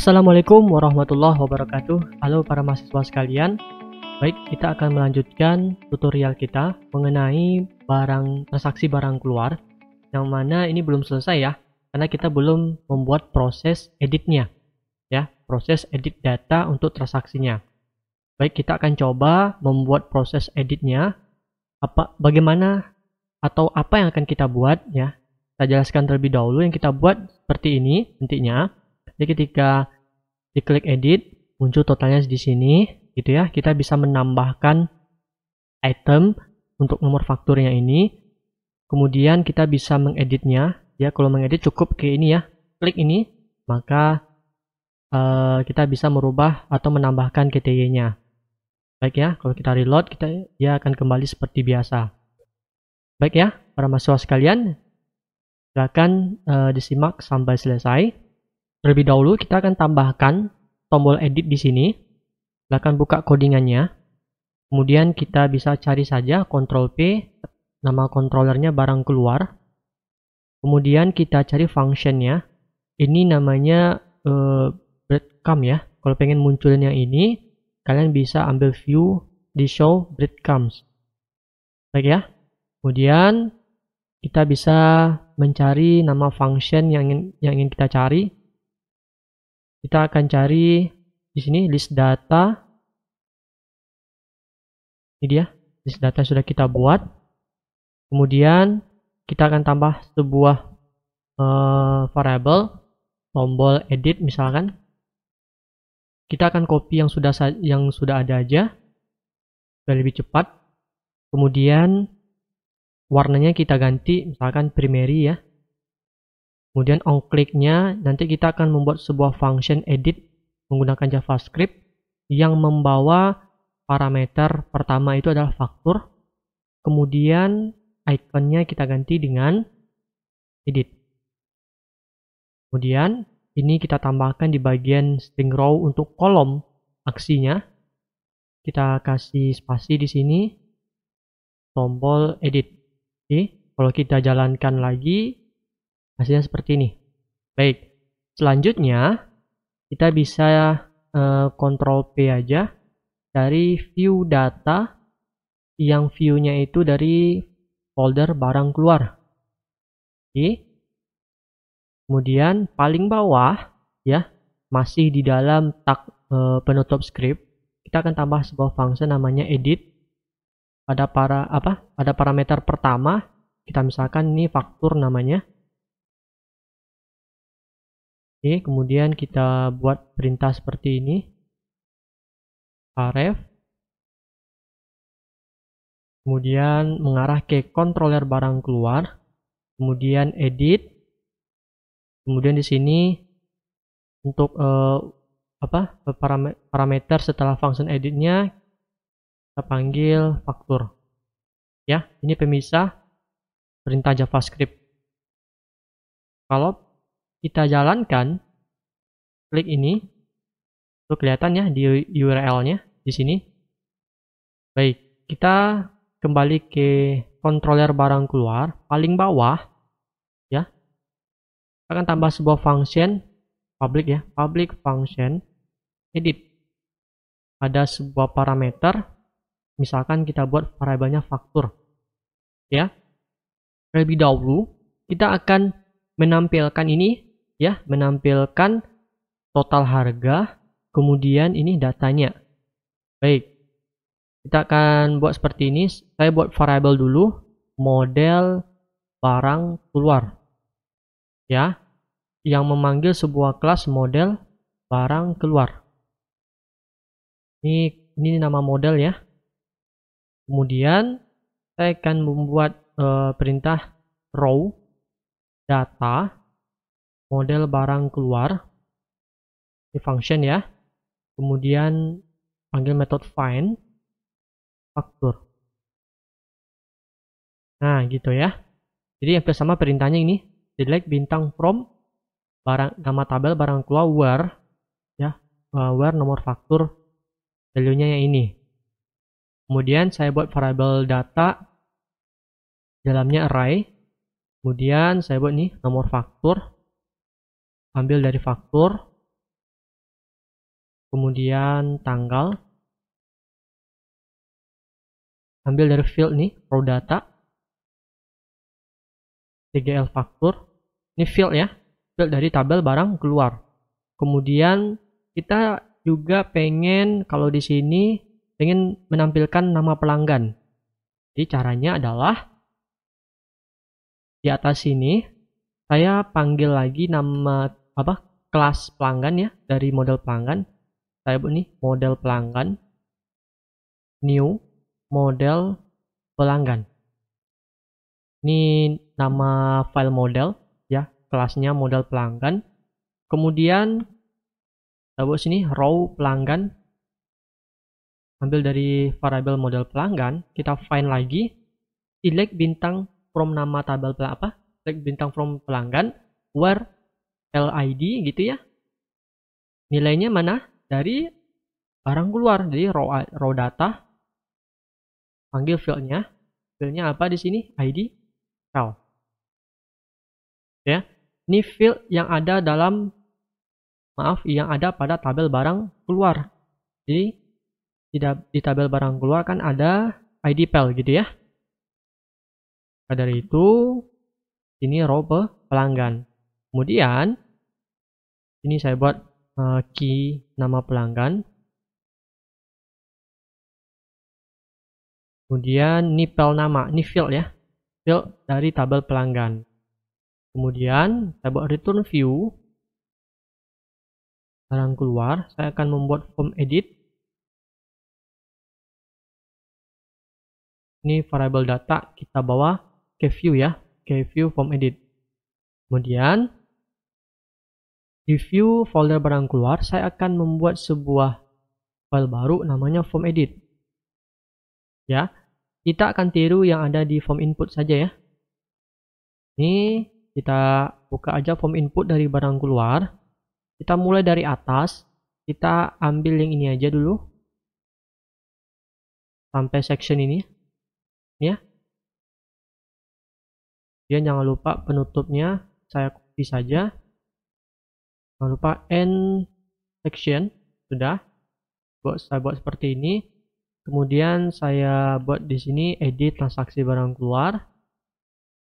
Assalamualaikum warahmatullahi wabarakatuh. Halo para mahasiswa sekalian. Baik, kita akan melanjutkan tutorial kita mengenai barang transaksi barang keluar yang mana ini belum selesai ya karena kita belum membuat proses editnya ya, proses edit data untuk transaksinya. Baik, kita akan coba membuat proses editnya apa bagaimana atau apa yang akan kita buat ya. Kita jelaskan terlebih dahulu yang kita buat seperti ini intinya. Jadi ketika diklik edit, muncul totalnya di sini, gitu ya. Kita bisa menambahkan item untuk nomor fakturnya ini. Kemudian kita bisa mengeditnya. Ya, kalau mengedit cukup ke ini ya, klik ini, maka uh, kita bisa merubah atau menambahkan KTY-nya. Baik ya, kalau kita reload, kita dia akan kembali seperti biasa. Baik ya, para mahasiswa sekalian, silakan uh, disimak sampai selesai. Terlebih dahulu kita akan tambahkan tombol edit di sini. Silahkan buka codingannya. Kemudian kita bisa cari saja Ctrl P, nama kontrolernya barang keluar. Kemudian kita cari functionnya. Ini namanya uh, breadcrumb ya. Kalau pengen munculnya yang ini, kalian bisa ambil view di show breadcrumbs. Baik ya. Kemudian kita bisa mencari nama function yang ingin, yang ingin kita cari. Kita akan cari di sini list data. Ini dia, list data sudah kita buat. Kemudian kita akan tambah sebuah uh, variable tombol edit misalkan. Kita akan copy yang sudah yang sudah ada aja supaya lebih cepat. Kemudian warnanya kita ganti misalkan primary ya. Kemudian on kliknya nanti kita akan membuat sebuah function edit menggunakan JavaScript yang membawa parameter pertama itu adalah faktur. Kemudian ikonnya kita ganti dengan edit. Kemudian ini kita tambahkan di bagian string row untuk kolom aksinya. Kita kasih spasi di sini tombol edit. Oke, kalau kita jalankan lagi Hasilnya seperti ini. Baik. Selanjutnya kita bisa uh, P aja dari view data yang view-nya itu dari folder barang keluar. Oke. Kemudian paling bawah ya masih di dalam tag e, penutup script kita akan tambah sebuah function namanya edit pada para apa pada parameter pertama kita misalkan ini faktur namanya Oke, kemudian kita buat perintah seperti ini. Aref. Kemudian mengarah ke controller barang keluar. Kemudian edit. Kemudian di sini untuk uh, apa parameter setelah function editnya kita panggil faktur. Ya, ini pemisah perintah JavaScript. Kalau kita jalankan klik ini itu kelihatan ya di URL-nya di sini. Baik, kita kembali ke controller barang keluar paling bawah ya. Kita akan tambah sebuah function public ya, public function edit. Ada sebuah parameter misalkan kita buat variabelnya faktur. Ya. Terlebih dahulu kita akan menampilkan ini ya menampilkan total harga kemudian ini datanya baik kita akan buat seperti ini saya buat variable dulu model barang keluar ya yang memanggil sebuah kelas model barang keluar ini ini nama model ya kemudian saya akan membuat uh, perintah row data model barang keluar ini function ya kemudian panggil metode find faktur nah gitu ya jadi hampir sama perintahnya ini select bintang from barang nama tabel barang keluar where ya eh, where nomor faktur value-nya yang ini kemudian saya buat variable data dalamnya array kemudian saya buat nih nomor faktur ambil dari faktur, kemudian tanggal, ambil dari field nih, row data, tgl faktur, ini field ya, field dari tabel barang keluar. Kemudian kita juga pengen kalau di sini pengen menampilkan nama pelanggan. Jadi caranya adalah di atas sini saya panggil lagi nama apa kelas pelanggan ya dari model pelanggan saya nih model pelanggan new model pelanggan ini nama file model ya kelasnya model pelanggan kemudian saya buat sini row pelanggan ambil dari variabel model pelanggan kita find lagi select bintang from nama tabel apa select bintang from pelanggan where LID gitu ya. Nilainya mana? Dari barang keluar. dari raw, raw data. Panggil fieldnya. Fieldnya apa di sini? ID raw. Ya. Ini field yang ada dalam maaf yang ada pada tabel barang keluar. Jadi tidak di tabel barang keluar kan ada ID pel gitu ya. Nah, dari itu ini row pelanggan. Kemudian ini saya buat uh, key nama pelanggan. Kemudian ini nipel nama, ini field ya. Field dari tabel pelanggan. Kemudian saya buat return view. Sekarang keluar, saya akan membuat form edit. Ini variable data kita bawa ke view ya, ke view form edit. Kemudian review folder barang keluar, saya akan membuat sebuah file baru namanya form edit. Ya, kita akan tiru yang ada di form input saja ya. Ini kita buka aja form input dari barang keluar. Kita mulai dari atas, kita ambil yang ini aja dulu. Sampai section ini. Ya. Dan jangan lupa penutupnya saya copy saja jangan lupa end section sudah buat saya buat seperti ini kemudian saya buat di sini edit transaksi barang keluar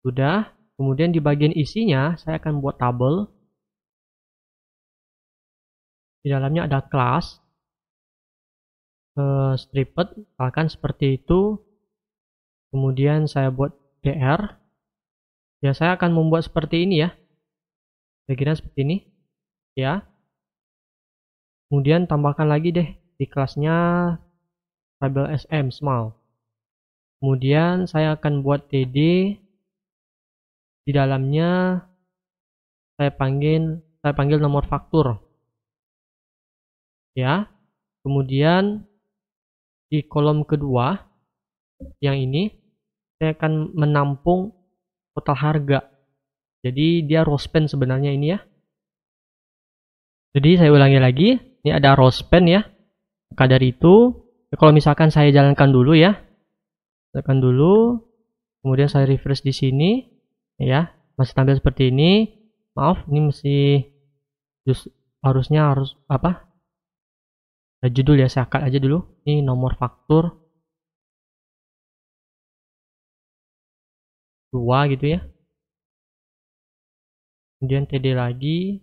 sudah kemudian di bagian isinya saya akan buat tabel di dalamnya ada kelas uh, eh, stripped akan seperti itu kemudian saya buat dr ya saya akan membuat seperti ini ya bagian seperti ini ya. Kemudian tambahkan lagi deh di kelasnya tabel SM small. Kemudian saya akan buat TD di dalamnya saya panggil saya panggil nomor faktur. Ya. Kemudian di kolom kedua yang ini saya akan menampung total harga. Jadi dia rospen sebenarnya ini ya. Jadi saya ulangi lagi, ini ada rose pen ya. Maka dari itu, kalau misalkan saya jalankan dulu ya. Jalankan dulu, kemudian saya refresh di sini ya, masih tampil seperti ini. Maaf, ini masih just, harusnya harus apa? Nah, judul ya, saya angkat aja dulu. Ini nomor faktur dua gitu ya. Kemudian TD lagi,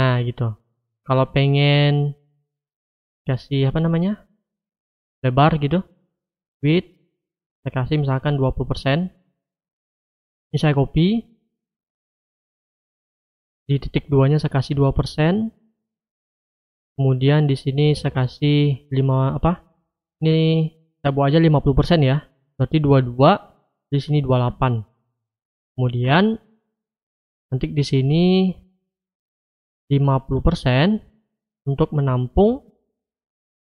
Nah, gitu. Kalau pengen kasih apa namanya? lebar gitu. Width saya kasih misalkan 20%. Ini saya copy. Di titik duanya saya kasih 2%. Kemudian di sini saya kasih 5 apa? Ini saya buat aja 50% ya. Berarti 22 di sini 28. Kemudian nanti di sini 50% untuk menampung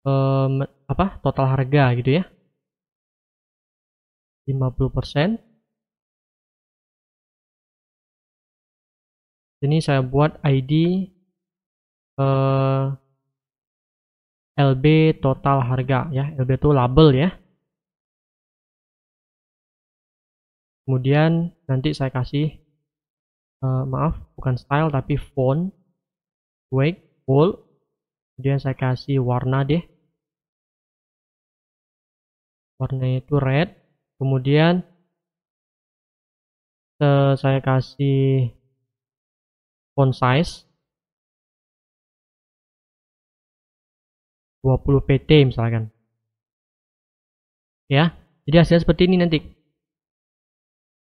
um, apa total harga gitu ya 50% ini saya buat ID uh, eh, LB total harga ya LB itu label ya kemudian nanti saya kasih uh, maaf bukan style tapi font wake bold, kemudian saya kasih warna deh warnanya itu red kemudian eh, saya kasih font size 20 pt misalkan ya jadi hasilnya seperti ini nanti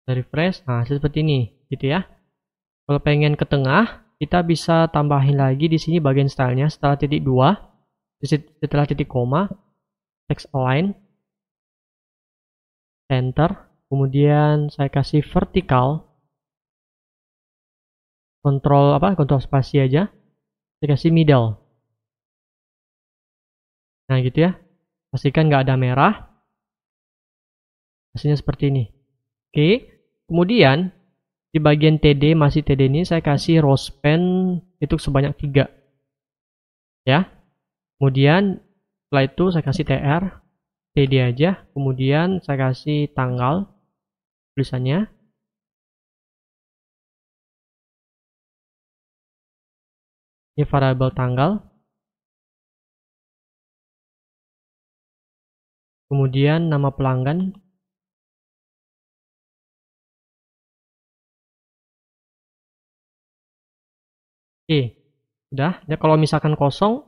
dari refresh nah hasil seperti ini gitu ya kalau pengen ke tengah kita bisa tambahin lagi di sini bagian stylenya setelah titik 2 setelah titik koma text align center kemudian saya kasih vertical kontrol apa kontrol spasi aja saya kasih middle nah gitu ya pastikan nggak ada merah hasilnya seperti ini oke kemudian di bagian TD, masih TD ini saya kasih rose pen itu sebanyak tiga Ya. Kemudian setelah itu saya kasih TR, TD aja. Kemudian saya kasih tanggal tulisannya. Ini variable tanggal. Kemudian nama pelanggan Oke. Udah. Ya kalau misalkan kosong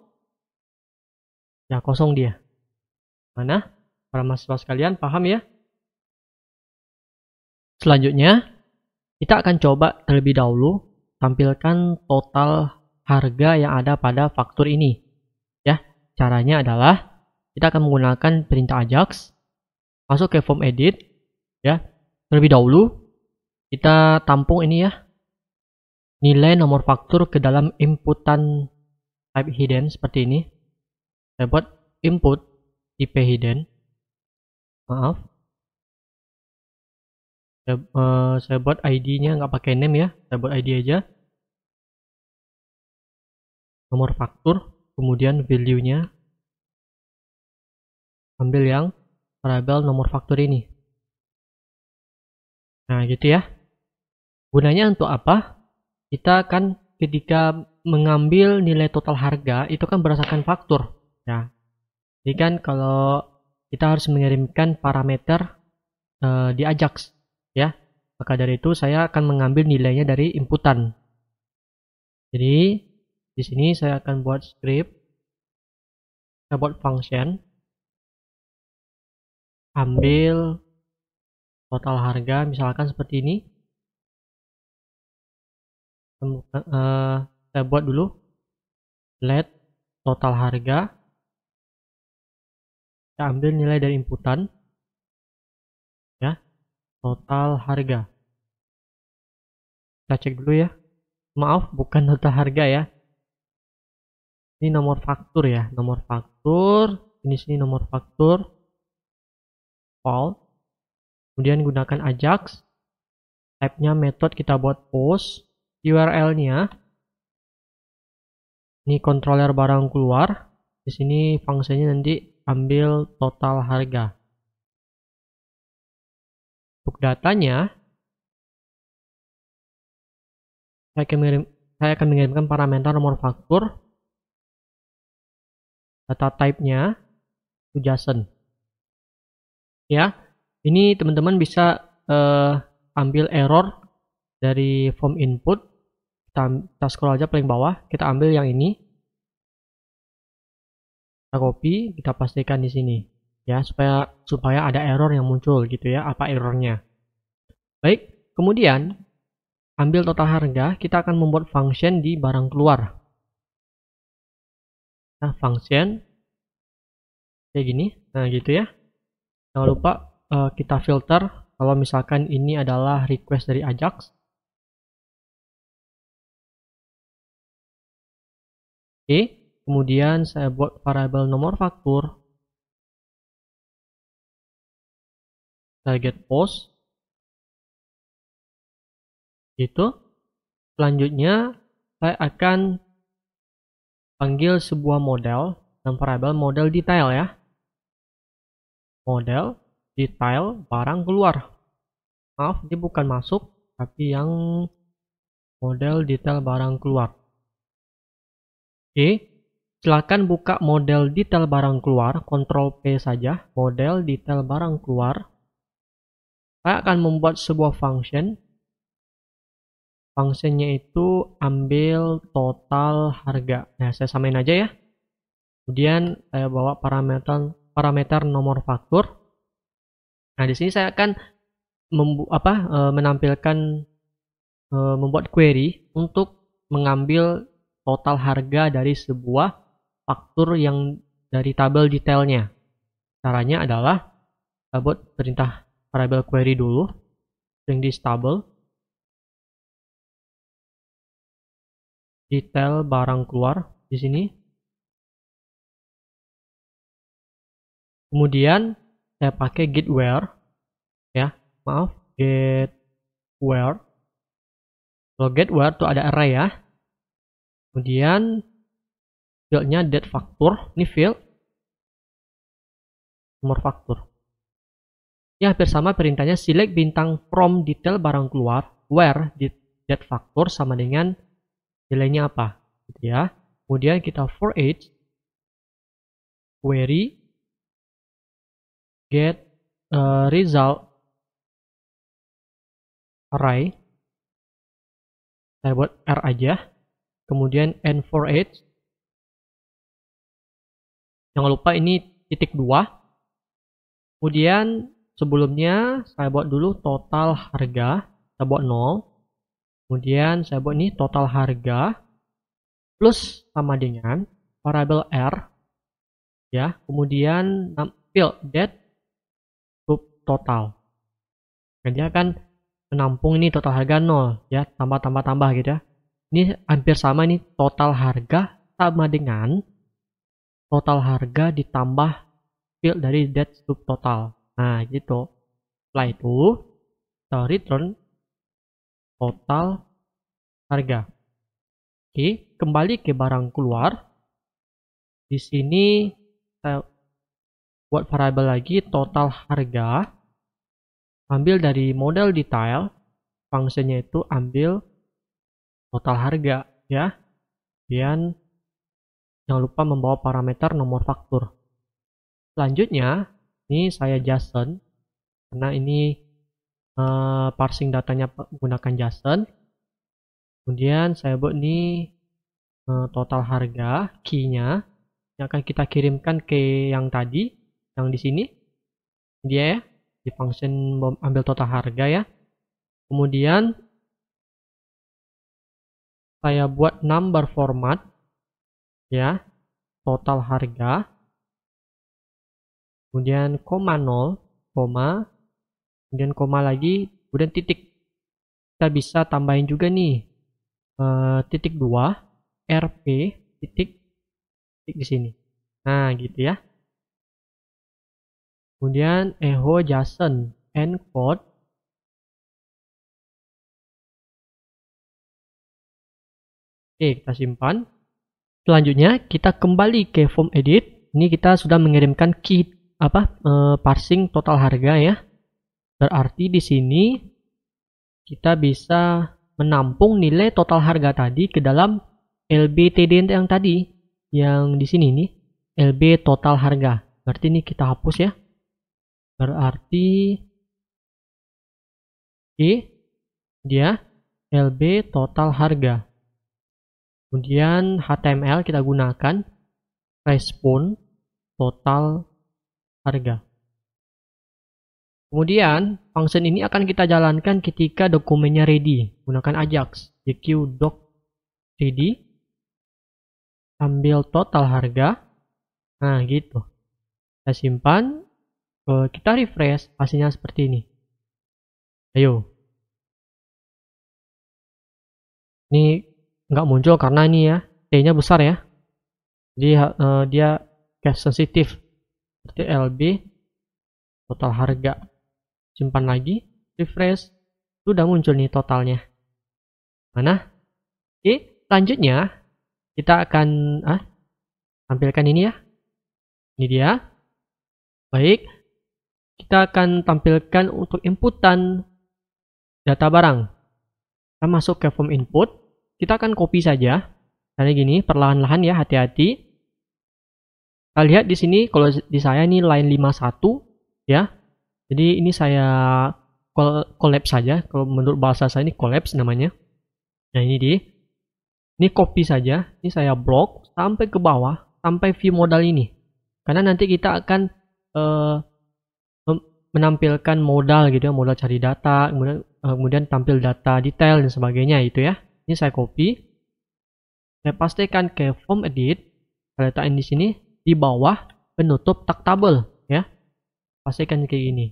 ya kosong dia. Mana? Para mahasiswa sekalian paham ya? Selanjutnya kita akan coba terlebih dahulu tampilkan total harga yang ada pada faktur ini. Ya, caranya adalah kita akan menggunakan perintah AJAX masuk ke form edit ya. Terlebih dahulu kita tampung ini ya nilai nomor faktur ke dalam inputan type hidden seperti ini. Saya buat input tipe hidden. Maaf. Saya, uh, saya buat ID-nya nggak pakai name ya. Saya buat ID aja. Nomor faktur, kemudian value-nya. Ambil yang variable nomor faktur ini. Nah, gitu ya. Gunanya untuk apa? kita kan ketika mengambil nilai total harga itu kan berdasarkan faktur ya jadi kan kalau kita harus mengirimkan parameter uh, di Ajax ya maka dari itu saya akan mengambil nilainya dari inputan jadi di sini saya akan buat script saya buat function ambil total harga misalkan seperti ini uh, eh, kita buat dulu let total harga kita ambil nilai dari inputan ya total harga kita cek dulu ya maaf bukan total harga ya ini nomor faktur ya nomor faktur ini sini nomor faktur call kemudian gunakan ajax type nya method kita buat post URL-nya. Ini controller barang keluar. Di sini fungsinya nanti ambil total harga. Untuk datanya, saya akan, mengirim, saya akan mengirimkan parameter nomor faktur, data type-nya, itu JSON. Ya, ini teman-teman bisa eh, ambil error dari form input kita, kita scroll aja paling bawah, kita ambil yang ini. Kita copy, kita pastikan di sini ya supaya supaya ada error yang muncul gitu ya, apa errornya. Baik, kemudian ambil total harga, kita akan membuat function di barang keluar. Nah, function kayak gini, nah gitu ya. Jangan lupa eh, kita filter kalau misalkan ini adalah request dari Ajax, Kemudian saya buat variabel nomor faktur. Target post. Gitu. Selanjutnya saya akan panggil sebuah model dan variabel model detail ya. Model detail barang keluar. Maaf, ini bukan masuk, tapi yang model detail barang keluar. Oke, Silakan buka model detail barang keluar, Ctrl P saja, model detail barang keluar. Saya akan membuat sebuah function. Functionnya itu ambil total harga. Nah, saya samain aja ya. Kemudian saya bawa parameter parameter nomor faktur. Nah, di sini saya akan apa, eh, menampilkan eh, membuat query untuk mengambil total harga dari sebuah faktur yang dari tabel detailnya. Caranya adalah buat perintah variable query dulu, string this table detail barang keluar di sini. Kemudian saya pakai get where ya, maaf, get where. Kalau get where itu ada array ya. Kemudian fieldnya date faktur, ini field nomor faktur. Ya hampir sama perintahnya select bintang from detail barang keluar where di date faktur sama dengan nilainya apa gitu ya. Kemudian kita for age query get uh, result array saya buat R aja kemudian N4H. Jangan lupa ini titik 2. Kemudian sebelumnya saya buat dulu total harga, saya buat 0. Kemudian saya buat ini total harga plus sama dengan variabel R ya kemudian nampil that group total jadi dia akan menampung ini total harga 0 ya tambah tambah tambah gitu ya ini hampir sama nih total harga sama dengan total harga ditambah field dari sub total. nah gitu setelah itu kita return total harga oke kembali ke barang keluar di sini kita buat variable lagi total harga ambil dari model detail fungsinya itu ambil total harga ya. Kemudian jangan lupa membawa parameter nomor faktur. Selanjutnya, ini saya JSON karena ini uh, parsing datanya menggunakan JSON. Kemudian saya buat ini uh, total harga key-nya yang akan kita kirimkan ke yang tadi, yang di sini. Dia ya, di function ambil total harga ya. Kemudian saya buat number format ya total harga kemudian koma 0 koma kemudian koma lagi kemudian titik kita bisa tambahin juga nih uh, titik 2 RP titik titik di sini nah gitu ya kemudian echo json encode Oke, kita simpan. Selanjutnya kita kembali ke form edit. Ini kita sudah mengirimkan key apa e, parsing total harga ya. Berarti di sini kita bisa menampung nilai total harga tadi ke dalam LBTD yang tadi yang di sini nih LB total harga. Berarti ini kita hapus ya. Berarti Oke, dia LB total harga. Kemudian HTML kita gunakan respon total harga. Kemudian, function ini akan kita jalankan ketika dokumennya ready. Gunakan Ajax, jq doc ready, ambil total harga. Nah, gitu. Kita simpan, kita refresh, hasilnya seperti ini. Ayo. Ini nggak muncul karena ini ya T-nya besar ya. Jadi uh, dia cash sensitif. Seperti LB total harga. Simpan lagi, refresh. Sudah muncul nih totalnya. Mana? Oke, selanjutnya kita akan ah, tampilkan ini ya. Ini dia. Baik, kita akan tampilkan untuk inputan data barang. Kita masuk ke form input kita akan copy saja. Karena gini, perlahan-lahan ya, hati-hati. Kita lihat di sini, kalau di saya ini line 51, ya. Jadi ini saya collapse saja. Kalau menurut bahasa saya ini collapse namanya. Nah ini dia. ini copy saja. Ini saya block sampai ke bawah, sampai view modal ini. Karena nanti kita akan uh, menampilkan modal gitu ya, modal cari data, kemudian, eh, kemudian tampil data detail dan sebagainya itu ya. Ini saya copy. Saya pastikan ke form edit. Saya letakkan di sini di bawah penutup tabel ya. Pastikan kayak gini.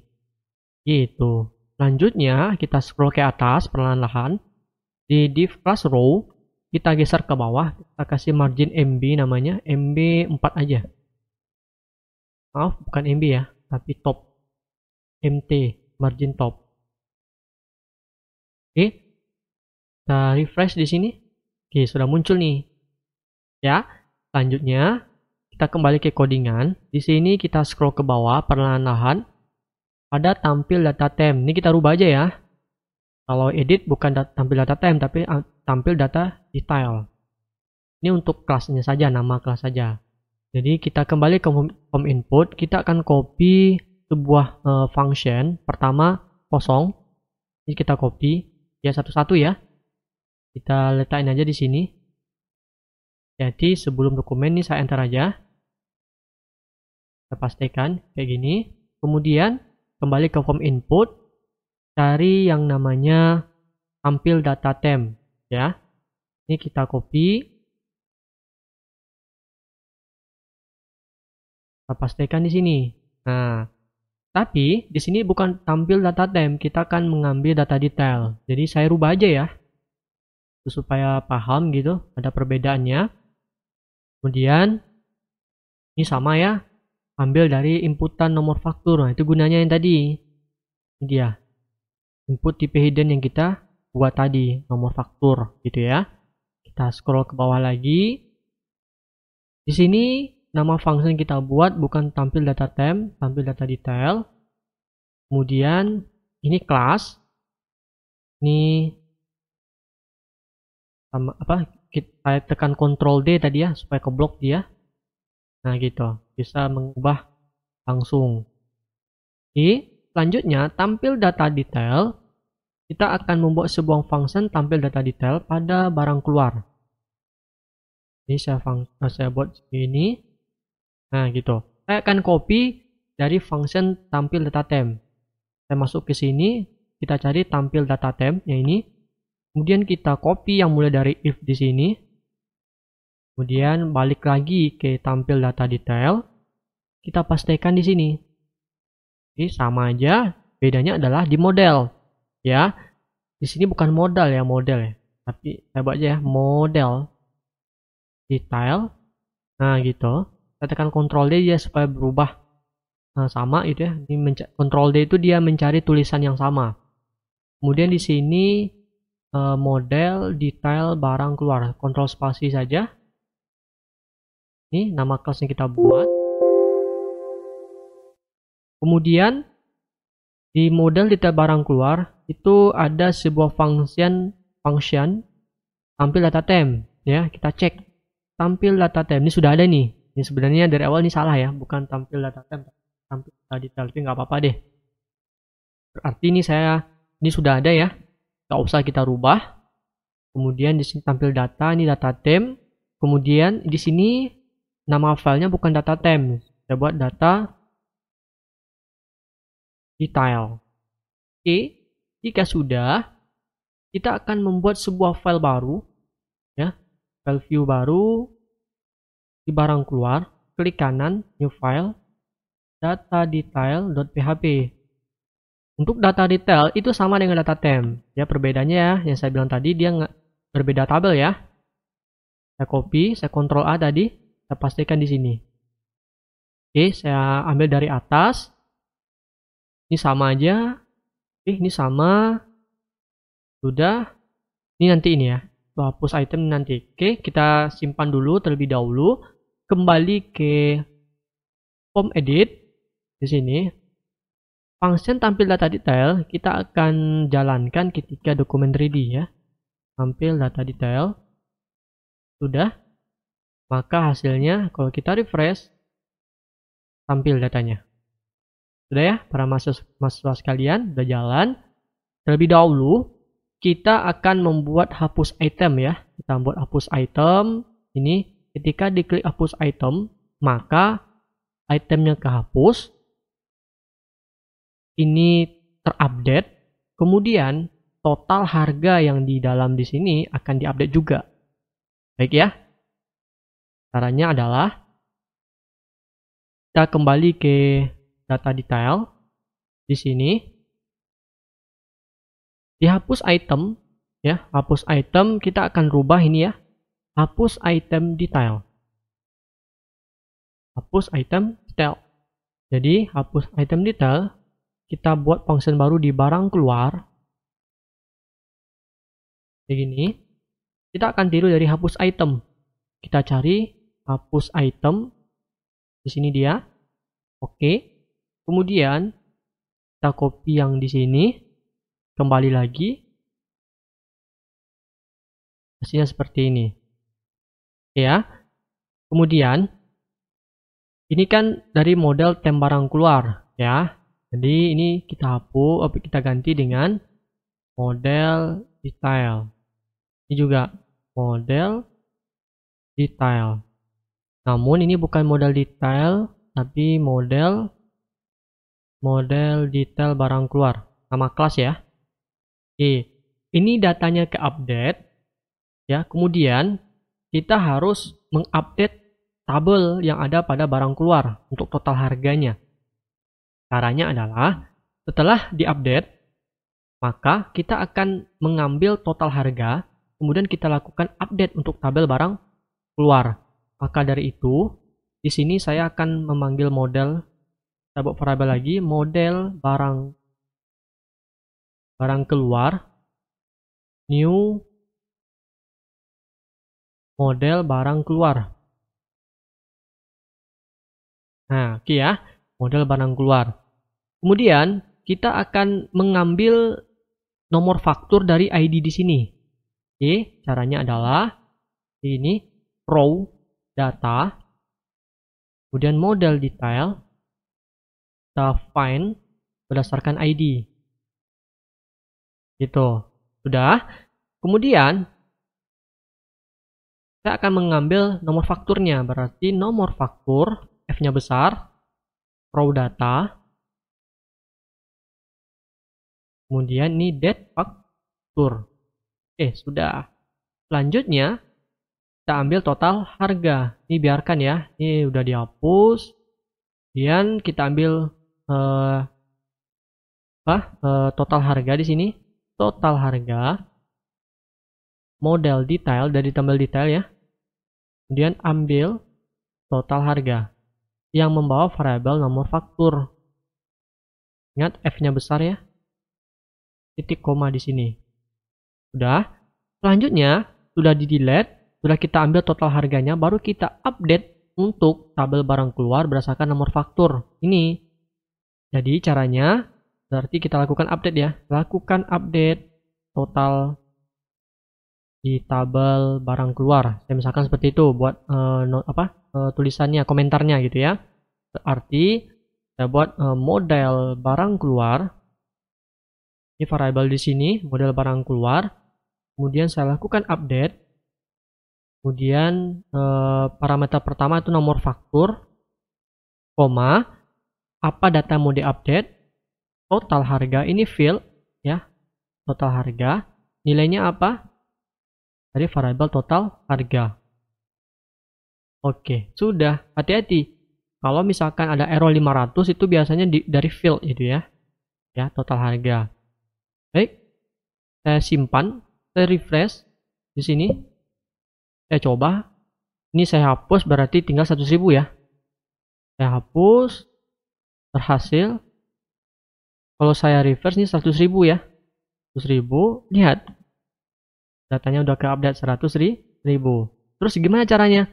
Gitu. Selanjutnya kita scroll ke atas perlahan-lahan. Di div class row kita geser ke bawah, kita kasih margin MB namanya, MB 4 aja. Maaf, bukan MB ya, tapi top. MT, margin top. Oke, kita refresh di sini. Oke, sudah muncul nih. Ya, selanjutnya kita kembali ke codingan. Di sini kita scroll ke bawah perlahan-lahan. Ada tampil data tem. Ini kita rubah aja ya. Kalau edit bukan da tampil data tem, tapi ah, tampil data detail. Ini untuk kelasnya saja, nama kelas saja. Jadi kita kembali ke form input, kita akan copy sebuah uh, function. Pertama kosong, ini kita copy ya satu-satu ya kita letakin aja di sini. Jadi sebelum dokumen ini saya enter aja. Kita pastikan kayak gini. Kemudian kembali ke form input, cari yang namanya tampil data temp ya. Ini kita copy. Kita pastikan di sini. Nah, tapi di sini bukan tampil data temp, kita akan mengambil data detail. Jadi saya rubah aja ya supaya paham gitu ada perbedaannya kemudian ini sama ya ambil dari inputan nomor faktur nah itu gunanya yang tadi ini dia input tipe hidden yang kita buat tadi nomor faktur gitu ya kita scroll ke bawah lagi di sini nama function kita buat bukan tampil data tem, tampil data detail kemudian ini class. ini sama apa kita tekan Ctrl D tadi ya supaya keblok dia nah gitu bisa mengubah langsung di selanjutnya tampil data detail kita akan membuat sebuah function tampil data detail pada barang keluar ini saya, fung, eh, saya buat ini nah gitu saya akan copy dari function tampil data temp saya masuk ke sini kita cari tampil data temp yang ini Kemudian kita copy yang mulai dari if di sini. Kemudian balik lagi ke tampil data detail. Kita pastikan di sini. Ini sama aja, bedanya adalah di model. Ya. Di sini bukan modal ya, model ya. Tapi saya aja ya, model. Detail. Nah, gitu. Kita tekan Ctrl D ya supaya berubah nah, sama itu ya. Ini Ctrl D itu dia mencari tulisan yang sama. Kemudian di sini Eh, model, detail, barang keluar. Kontrol spasi saja. Ini nama kelas yang kita buat. Kemudian di model detail barang keluar itu ada sebuah function function tampil data tem ya kita cek tampil data tem ini sudah ada nih ini sebenarnya dari awal ini salah ya bukan tampil data tem tampil data detail tapi nggak apa-apa deh berarti ini saya ini sudah ada ya nggak usah kita rubah kemudian di sini tampil data ini data tem kemudian di sini nama filenya bukan data tem kita buat data detail oke jika sudah kita akan membuat sebuah file baru ya file view baru di barang keluar klik kanan new file data detail.php untuk data detail itu sama dengan data tem, Ya, perbedaannya ya, yang saya bilang tadi dia berbeda tabel ya. Saya copy, saya kontrol A tadi, saya pastikan di sini. Oke, saya ambil dari atas. Ini sama aja. Oke, ini sama. Sudah. Ini nanti ini ya. Tuh, hapus item nanti. Oke, kita simpan dulu terlebih dahulu. Kembali ke form edit di sini Function tampil data detail kita akan jalankan ketika dokumen 3D ya. Tampil data detail. Sudah. Maka hasilnya kalau kita refresh tampil datanya. Sudah ya para mahasiswa, mahasiswa sekalian, sudah jalan. Terlebih dahulu kita akan membuat hapus item ya. Kita buat hapus item ini ketika diklik hapus item maka itemnya kehapus ini terupdate, kemudian total harga yang di dalam di sini akan diupdate juga. Baik ya. Caranya adalah kita kembali ke data detail di sini. Dihapus item ya, hapus item kita akan rubah ini ya. Hapus item detail. Hapus item detail. Jadi hapus item detail kita buat function baru di barang keluar Begini, kita akan tiru dari hapus item kita cari hapus item di sini dia oke kemudian kita copy yang di sini kembali lagi hasilnya seperti ini ya kemudian ini kan dari model tem barang keluar ya jadi ini kita hapus, kita ganti dengan model detail. Ini juga model detail. Namun ini bukan model detail, tapi model model detail barang keluar. Nama kelas ya. Oke, ini datanya ke update. Ya, kemudian kita harus mengupdate tabel yang ada pada barang keluar untuk total harganya. Caranya adalah setelah diupdate, maka kita akan mengambil total harga, kemudian kita lakukan update untuk tabel barang keluar. Maka dari itu, di sini saya akan memanggil model, kita buat variabel lagi, model barang barang keluar, new model barang keluar. Nah, oke okay ya, model barang keluar. Kemudian kita akan mengambil nomor faktur dari ID di sini. Oke, caranya adalah ini row data, kemudian model detail, kita find berdasarkan ID. Gitu. Sudah. Kemudian kita akan mengambil nomor fakturnya. Berarti nomor faktur F-nya besar, row data, Kemudian ini dead faktur. eh sudah. Selanjutnya, kita ambil total harga. Ini biarkan ya. Ini udah dihapus. Kemudian kita ambil uh, apa? Uh, total harga di sini. Total harga. Model detail dari tabel detail ya. Kemudian ambil total harga yang membawa variabel nomor faktur. Ingat F-nya besar ya titik koma di sini. sudah. Selanjutnya, sudah di delete, sudah kita ambil total harganya, baru kita update untuk tabel barang keluar berdasarkan nomor faktur. Ini. Jadi caranya, berarti kita lakukan update ya. Lakukan update total di tabel barang keluar. Saya misalkan seperti itu buat e, no, apa e, tulisannya, komentarnya gitu ya. Berarti saya buat e, model barang keluar ini variable di sini model barang keluar kemudian saya lakukan update kemudian eh, parameter pertama itu nomor faktur koma apa data mau di update total harga ini field ya total harga nilainya apa dari variable total harga Oke, sudah. Hati-hati. Kalau misalkan ada error 500 itu biasanya di, dari field itu ya. Ya, total harga. Baik, saya simpan, saya refresh di sini. Saya coba. Ini saya hapus berarti tinggal 100.000 ya. Saya hapus, berhasil. Kalau saya reverse ini 100.000 ya. 100.000, lihat. Datanya udah ke update ribu. Terus gimana caranya?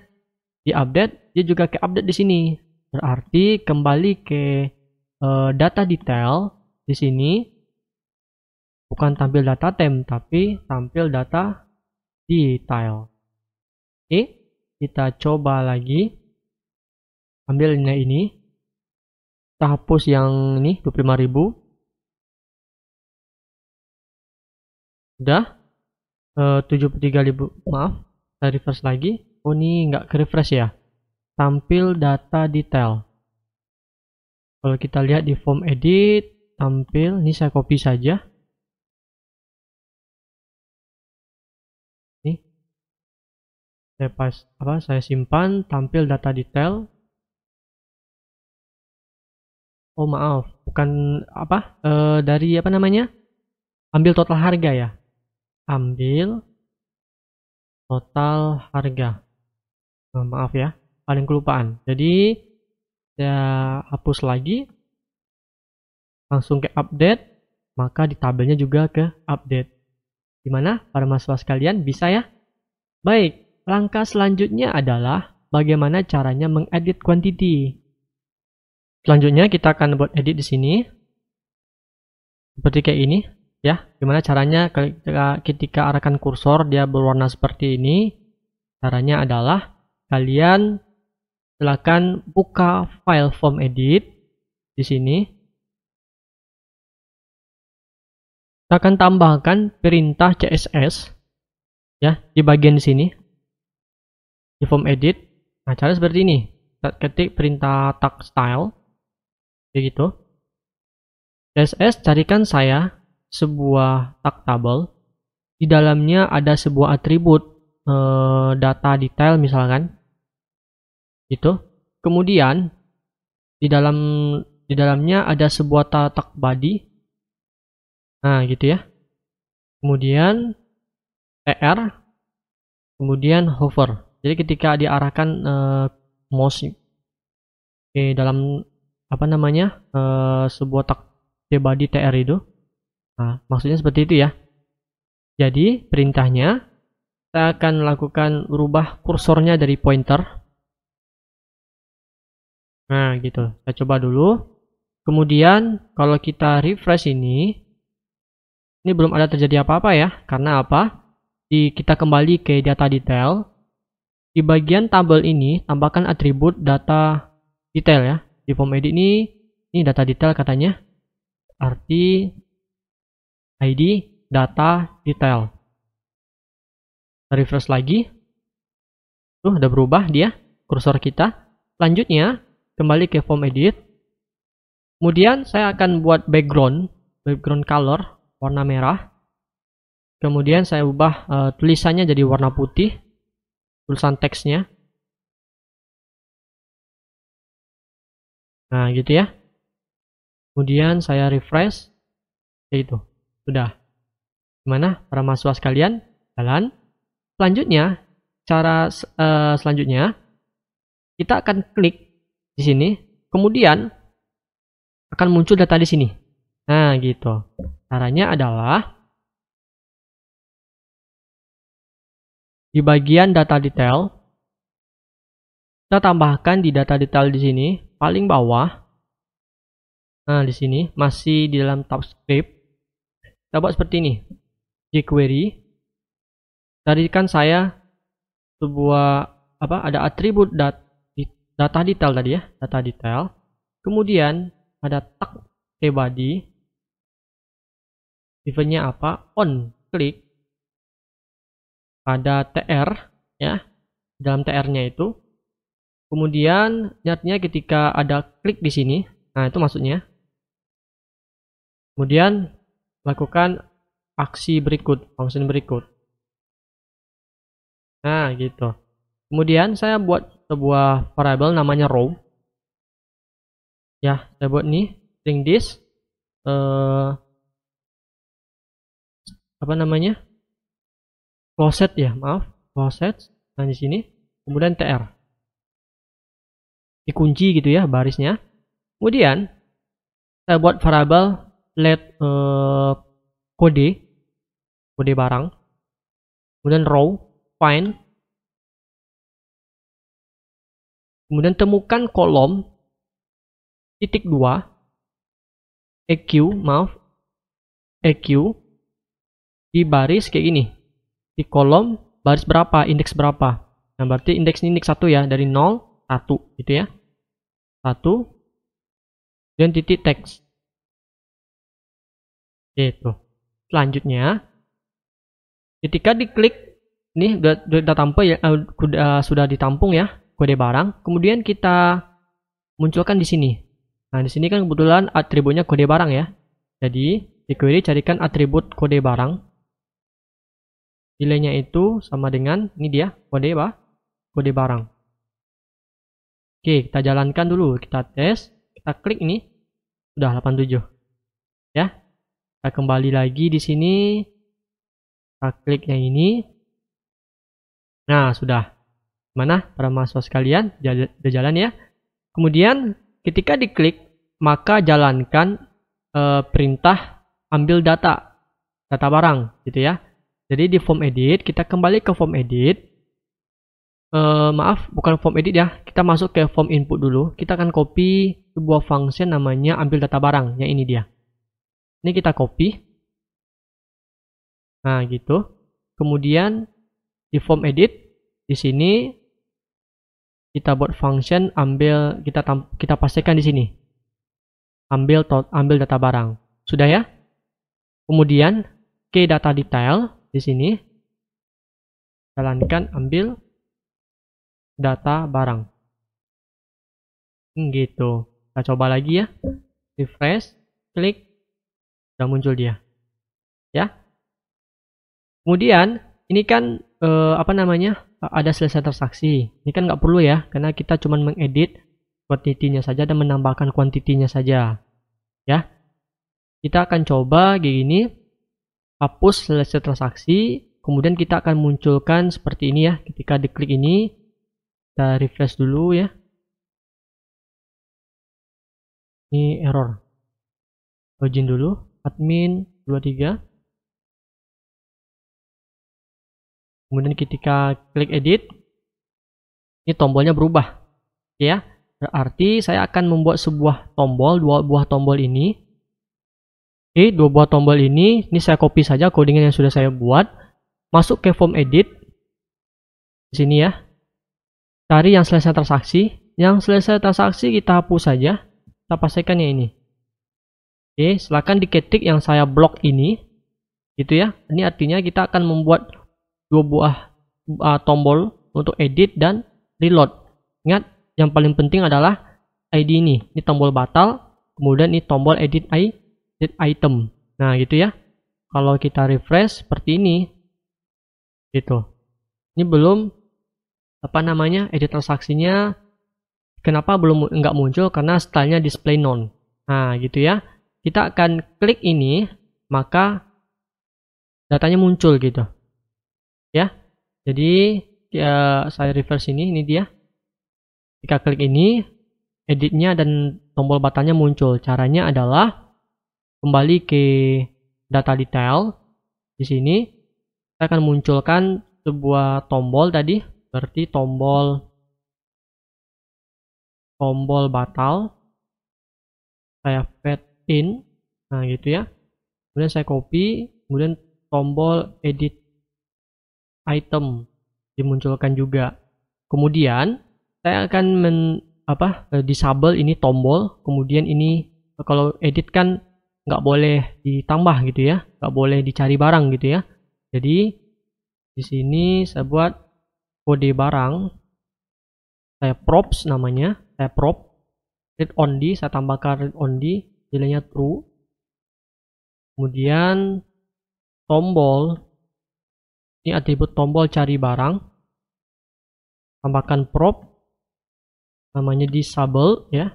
Di update, dia juga ke update di sini. Berarti kembali ke uh, data detail di sini bukan tampil data tem, tapi tampil data detail oke kita coba lagi ambil nilai ini kita hapus yang ini 25.000 udah e, 73.000 maaf saya refresh lagi oh ini nggak ke refresh ya tampil data detail kalau kita lihat di form edit tampil ini saya copy saja saya pas apa saya simpan tampil data detail oh maaf bukan apa e, dari apa namanya ambil total harga ya ambil total harga e, maaf ya paling kelupaan jadi saya hapus lagi langsung ke update maka di tabelnya juga ke update gimana para mahasiswa sekalian bisa ya baik Langkah selanjutnya adalah bagaimana caranya mengedit quantity. Selanjutnya kita akan buat edit di sini. Seperti kayak ini, ya. Gimana caranya ketika, ketika arahkan kursor dia berwarna seperti ini? Caranya adalah kalian silakan buka file form edit di sini. Kita akan tambahkan perintah CSS ya di bagian di sini di form edit nah cara seperti ini ketik perintah tag style kayak gitu CSS carikan saya sebuah tag table di dalamnya ada sebuah atribut eh, data detail misalkan gitu kemudian di dalam di dalamnya ada sebuah tag body nah gitu ya kemudian tr kemudian hover jadi ketika diarahkan uh, mouse ke dalam apa namanya uh, sebuah tak body TR itu, nah, maksudnya seperti itu ya. Jadi perintahnya kita akan melakukan rubah kursornya dari pointer. Nah gitu, kita coba dulu. Kemudian kalau kita refresh ini, ini belum ada terjadi apa-apa ya, karena apa? Di, kita kembali ke data detail, di bagian tabel ini, tambahkan atribut data detail ya. Di form edit ini, ini data detail katanya. Arti ID data detail. Kita refresh lagi. Tuh, udah berubah dia, kursor kita. Selanjutnya, kembali ke form edit. Kemudian saya akan buat background, background color, warna merah. Kemudian saya ubah uh, tulisannya jadi warna putih tulisan teksnya. Nah, gitu ya. Kemudian saya refresh. Ya itu. Sudah. Gimana para mahasiswa sekalian? Jalan. Selanjutnya, cara uh, selanjutnya kita akan klik di sini, kemudian akan muncul data di sini. Nah, gitu. Caranya adalah Di bagian data detail, kita tambahkan di data detail di sini, paling bawah. Nah, di sini masih di dalam top script. Kita buat seperti ini. jQuery. Tadi kan saya sebuah apa ada atribut dat, data detail tadi ya, data detail. Kemudian ada tag pribadi. Eventnya apa? On, klik pada TR ya dalam TR-nya itu kemudian nyatnya ketika ada klik di sini nah itu maksudnya kemudian lakukan aksi berikut function berikut nah gitu kemudian saya buat sebuah variable namanya row ya saya buat nih string this uh, apa namanya closet ya, maaf, closet. Nah, di sini kemudian TR. Dikunci gitu ya barisnya. Kemudian saya buat variable let uh, eh, kode kode barang. Kemudian row find. Kemudian temukan kolom titik 2 EQ, maaf, EQ di baris kayak gini di kolom baris berapa, indeks berapa. Nah, berarti indeks ini indeks 1 ya, dari 0, 1 gitu ya. 1, dan titik teks. Gitu. Selanjutnya, ketika diklik, ini sudah, sudah, ya, sudah eh, sudah ditampung ya, kode barang. Kemudian kita munculkan di sini. Nah, di sini kan kebetulan atributnya kode barang ya. Jadi, di query carikan atribut kode barang. Nilainya itu sama dengan, ini dia, kode apa? Kode barang. Oke, kita jalankan dulu. Kita tes, kita klik ini. sudah 87. Ya. Kita kembali lagi di sini. Kita klik yang ini. Nah, sudah. Mana para mahasiswa sekalian? sudah jalan ya. Kemudian ketika diklik, maka jalankan e, perintah ambil data, data barang gitu ya. Jadi di form edit, kita kembali ke form edit. Uh, maaf, bukan form edit ya. Kita masuk ke form input dulu. Kita akan copy sebuah function namanya ambil data barang. Yang ini dia. Ini kita copy. Nah, gitu. Kemudian di form edit, di sini kita buat function ambil kita tam, kita pastikan di sini. Ambil ambil data barang. Sudah ya? Kemudian ke data detail di sini jalankan ambil data barang hmm, gitu kita coba lagi ya refresh klik sudah muncul dia ya kemudian ini kan eh, apa namanya ada selesai transaksi ini kan nggak perlu ya karena kita cuma mengedit kuantitinya saja dan menambahkan kuantitinya saja ya kita akan coba gini hapus selesai transaksi, kemudian kita akan munculkan seperti ini ya, ketika diklik ini, kita refresh dulu ya. Ini error. Login dulu, admin 23. Kemudian ketika klik edit, ini tombolnya berubah ya berarti saya akan membuat sebuah tombol dua buah tombol ini Oke, dua buah tombol ini, ini saya copy saja codingan yang sudah saya buat. Masuk ke form edit. Di sini ya. Cari yang selesai transaksi. Yang selesai transaksi kita hapus saja. Kita pastikan yang ini. Oke, silahkan diketik yang saya blok ini. Gitu ya. Ini artinya kita akan membuat dua buah uh, tombol untuk edit dan reload. Ingat, yang paling penting adalah ID ini. Ini tombol batal, kemudian ini tombol edit ID set item. Nah, gitu ya. Kalau kita refresh seperti ini. Gitu. Ini belum apa namanya? edit transaksinya. Kenapa belum nggak muncul? Karena stylenya display none. Nah, gitu ya. Kita akan klik ini, maka datanya muncul gitu. Ya. Jadi ya, saya refresh ini, ini dia. Jika klik ini, editnya dan tombol batannya muncul. Caranya adalah kembali ke data detail di sini kita akan munculkan sebuah tombol tadi berarti tombol tombol batal saya fade in nah gitu ya kemudian saya copy kemudian tombol edit item dimunculkan juga kemudian saya akan men apa eh, disable ini tombol kemudian ini kalau edit kan nggak boleh ditambah gitu ya nggak boleh dicari barang gitu ya jadi di sini saya buat kode barang saya props namanya saya prop read only saya tambahkan read only nilainya true kemudian tombol ini atribut tombol cari barang tambahkan prop namanya disable ya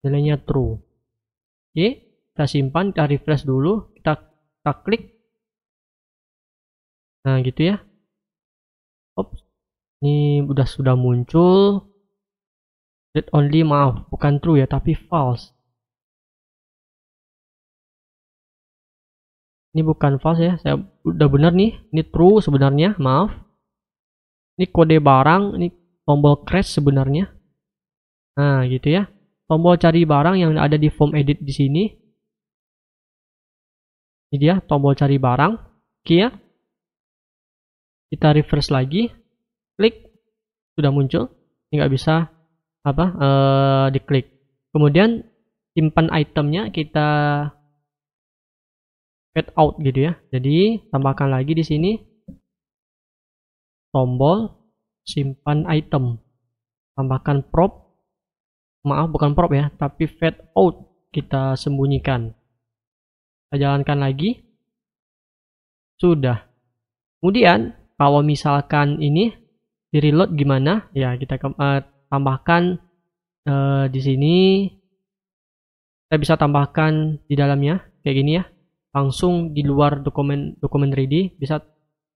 nilainya true oke okay kita simpan kita refresh dulu kita kita klik nah gitu ya Oops. ini udah sudah muncul read only maaf bukan true ya tapi false ini bukan false ya saya udah benar nih ini true sebenarnya maaf ini kode barang ini tombol crash sebenarnya nah gitu ya tombol cari barang yang ada di form edit di sini ini dia tombol cari barang oke ya kita refresh lagi klik sudah muncul ini nggak bisa apa e, diklik kemudian simpan itemnya kita fade out gitu ya jadi tambahkan lagi di sini tombol simpan item tambahkan prop maaf bukan prop ya tapi fade out kita sembunyikan kita jalankan lagi. Sudah. Kemudian kalau misalkan ini di reload gimana? Ya kita uh, tambahkan uh, di sini. Kita bisa tambahkan di dalamnya kayak gini ya. Langsung di luar dokumen dokumen ready bisa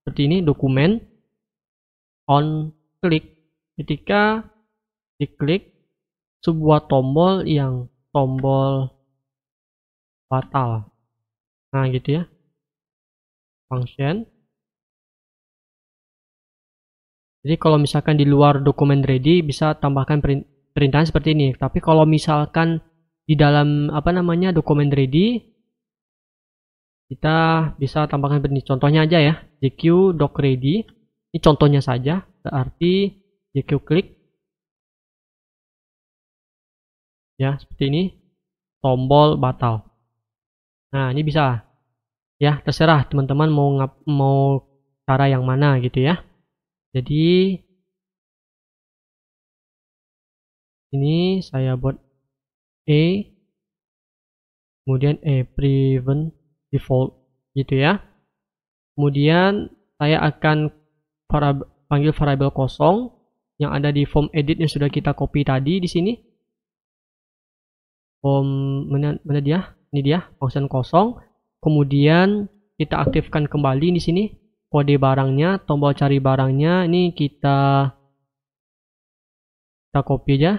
seperti ini dokumen on klik. Ketika diklik sebuah tombol yang tombol fatal nah gitu ya function jadi kalau misalkan di luar dokumen ready bisa tambahkan perintahan seperti ini tapi kalau misalkan di dalam apa namanya dokumen ready kita bisa tambahkan ini. Contohnya aja ya, JQ doc ready. Ini contohnya saja, berarti JQ klik. Ya, seperti ini. Tombol batal. Nah, ini bisa. Ya, terserah teman-teman mau ngap, mau cara yang mana gitu ya. Jadi ini saya buat E kemudian E prevent default gitu ya. Kemudian saya akan panggil variable kosong yang ada di form edit yang sudah kita copy tadi di sini. Form mana, mana dia? ini dia function kosong kemudian kita aktifkan kembali di sini kode barangnya tombol cari barangnya ini kita kita copy aja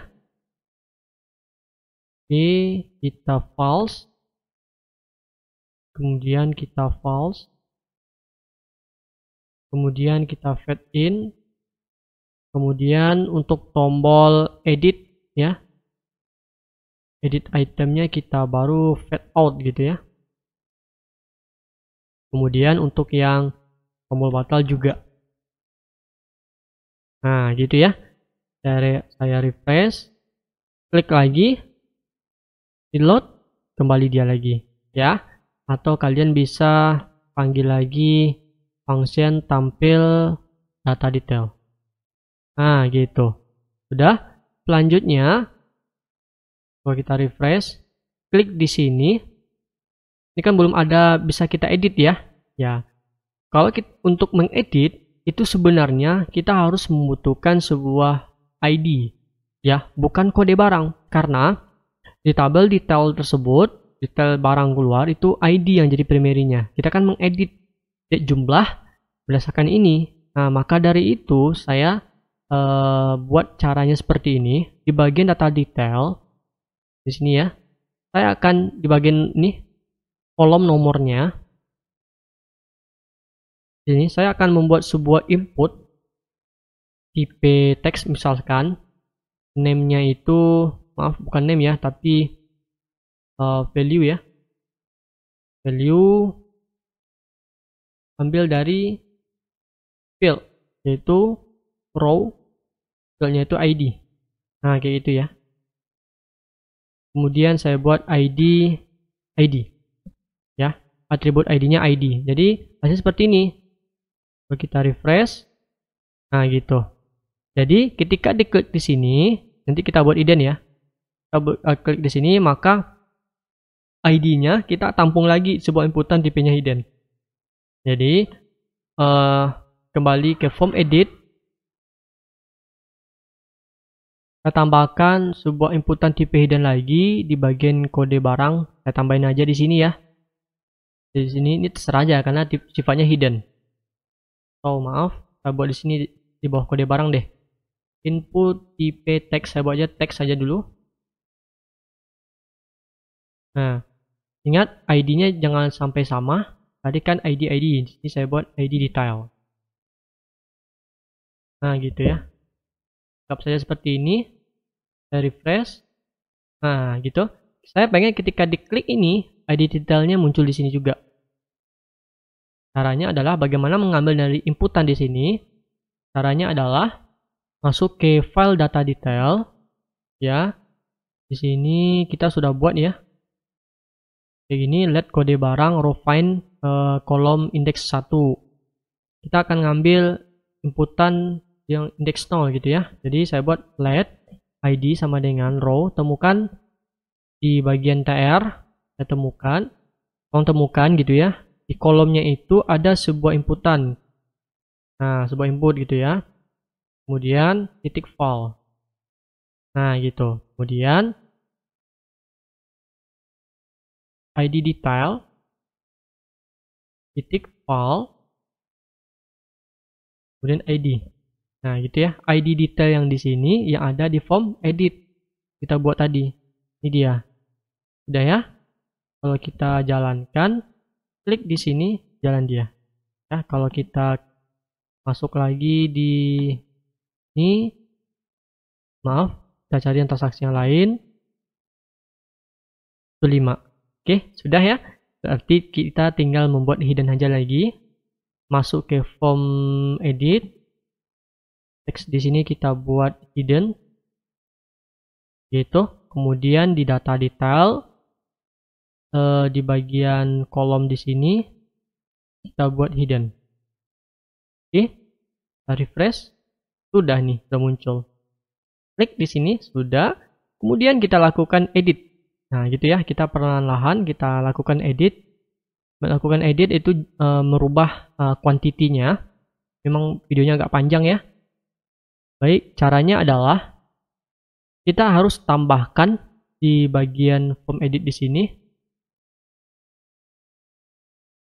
Ini kita false kemudian kita false kemudian kita fade in kemudian untuk tombol edit ya edit itemnya kita baru fade out gitu ya kemudian untuk yang tombol batal juga nah gitu ya dari saya refresh klik lagi reload kembali dia lagi ya atau kalian bisa panggil lagi function tampil data detail nah gitu sudah selanjutnya kalau kita refresh, klik di sini. Ini kan belum ada bisa kita edit ya. Ya. Kalau kita, untuk mengedit itu sebenarnya kita harus membutuhkan sebuah ID ya, bukan kode barang karena di tabel detail tersebut, detail barang keluar itu ID yang jadi primernya. Kita kan mengedit jumlah berdasarkan ini. Nah, maka dari itu saya uh, buat caranya seperti ini. Di bagian data detail, di sini ya. Saya akan di bagian ini kolom nomornya. Di sini saya akan membuat sebuah input tipe teks misalkan name-nya itu maaf bukan name ya tapi uh, value ya value ambil dari field yaitu row field-nya itu ID nah kayak gitu ya kemudian saya buat ID ID ya atribut ID-nya ID jadi hasil seperti ini Lalu kita refresh nah gitu jadi ketika diklik di sini nanti kita buat ident ya kita buat, uh, eh, klik di sini maka ID-nya kita tampung lagi sebuah inputan tipenya ident jadi uh, kembali ke form edit Saya tambahkan sebuah inputan tipe hidden lagi di bagian kode barang. Saya tambahin aja di sini ya. Di sini ini terserah aja karena sifatnya hidden. Oh maaf, saya buat di sini di bawah kode barang deh. Input tipe text saya buat aja text saja dulu. Nah, ingat ID-nya jangan sampai sama. Tadi kan ID ID, ini saya buat ID detail. Nah, gitu ya. tetap saja seperti ini refresh nah gitu saya pengen ketika diklik ini ID detailnya muncul di sini juga caranya adalah bagaimana mengambil dari inputan di sini caranya adalah masuk ke file data detail ya di sini kita sudah buat ya kayak gini let kode barang row find uh, eh, kolom indeks 1 kita akan ngambil inputan yang indeks 0 gitu ya jadi saya buat let ID sama dengan row, temukan di bagian TR, kita temukan, kolom temukan gitu ya. Di kolomnya itu ada sebuah inputan. Nah, sebuah input gitu ya. Kemudian titik file. Nah, gitu. Kemudian ID detail titik file kemudian ID. Nah, gitu ya. ID detail yang di sini yang ada di form edit kita buat tadi. Ini dia. sudah ya. Kalau kita jalankan, klik di sini jalan dia. Ya, kalau kita masuk lagi di ini maaf, kita cari yang transaksi yang lain. Itu 5. Oke, sudah ya. Berarti kita tinggal membuat hidden aja lagi. Masuk ke form edit teks di sini kita buat hidden gitu. Kemudian di data detail eh, di bagian kolom di sini kita buat hidden. Oke, kita refresh. Sudah nih, sudah muncul. Klik di sini, sudah. Kemudian kita lakukan edit. Nah, gitu ya, kita perlahan-lahan kita lakukan edit. Melakukan edit itu e, merubah e, eh, kuantitinya. Memang videonya agak panjang ya. Baik, caranya adalah kita harus tambahkan di bagian form edit di sini.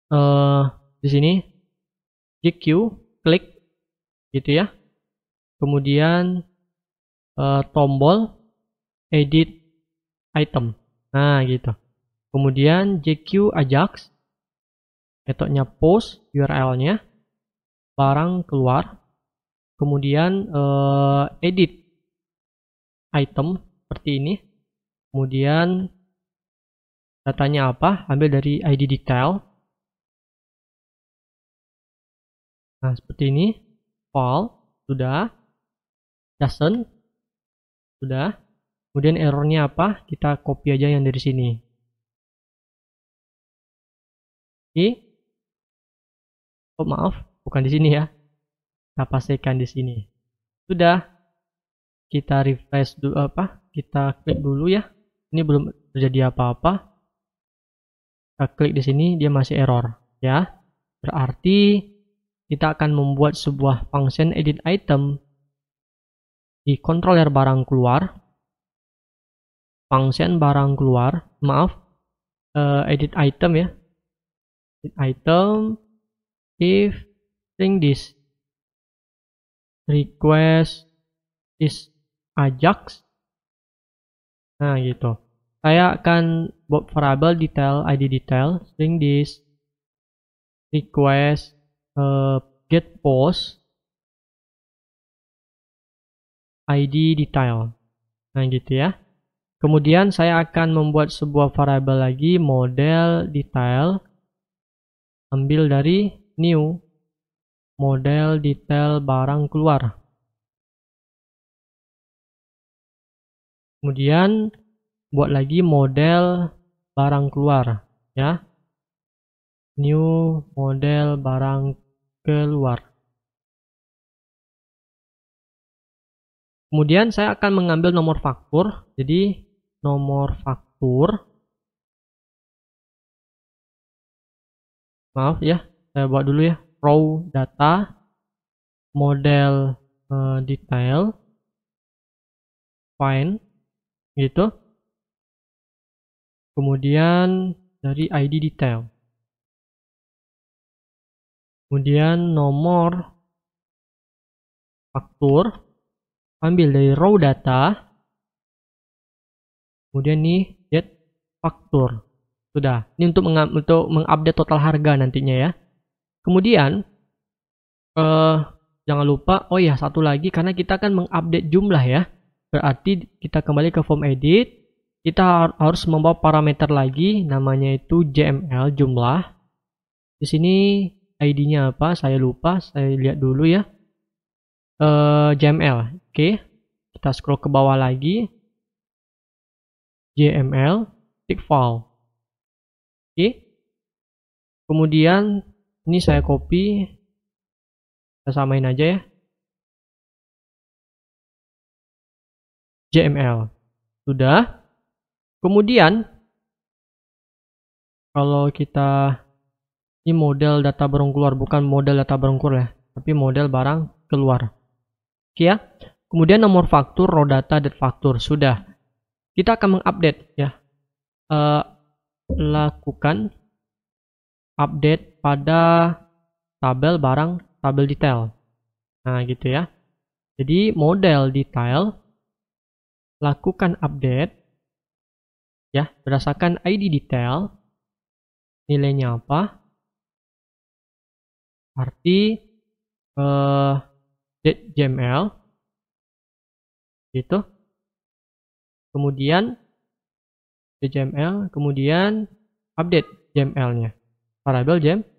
Uh, di sini GQ, klik gitu ya. Kemudian uh, tombol edit item. Nah, gitu. Kemudian JQ Ajax, metodenya post URL-nya, barang keluar, kemudian uh, edit item seperti ini kemudian datanya apa ambil dari id detail nah seperti ini file sudah doesn't sudah kemudian errornya apa kita copy aja yang dari sini oke oh maaf bukan di sini ya kapasikan di sini. Sudah kita refresh dulu apa? Kita klik dulu ya. Ini belum terjadi apa-apa. Kita klik di sini dia masih error ya. Berarti kita akan membuat sebuah function edit item di controller barang keluar. Function barang keluar, maaf, uh, edit item ya. Edit item if string this request is Ajax. Nah, gitu. Saya akan buat variable detail id detail string this request uh, get post id detail. Nah, gitu ya. Kemudian saya akan membuat sebuah variable lagi model detail ambil dari new model detail barang keluar. Kemudian buat lagi model barang keluar ya. New model barang keluar. Kemudian saya akan mengambil nomor faktur. Jadi nomor faktur Maaf ya, saya buat dulu ya raw data, model uh, detail, find, gitu. Kemudian dari ID detail. Kemudian nomor faktur, ambil dari raw data, kemudian nih get faktur. Sudah, ini untuk, untuk mengupdate total harga nantinya ya. Kemudian eh, jangan lupa, oh ya satu lagi karena kita akan mengupdate jumlah ya. Berarti kita kembali ke form edit, kita harus membawa parameter lagi namanya itu JML jumlah. Di sini ID-nya apa? Saya lupa, saya lihat dulu ya. Uh, eh, JML. Oke. Okay. Kita scroll ke bawah lagi. JML tick file. Oke. Okay. Kemudian ini saya copy. Kita samain aja ya. JML. Sudah. Kemudian kalau kita ini model data barang keluar bukan model data barang keluar ya, tapi model barang keluar. Oke ya. Kemudian nomor faktur, raw data, dan faktur sudah. Kita akan mengupdate ya. Uh, lakukan update pada tabel barang tabel detail. Nah, gitu ya. Jadi model detail lakukan update ya berdasarkan ID detail nilainya apa arti eh JML gitu kemudian JML kemudian update JML-nya variable JML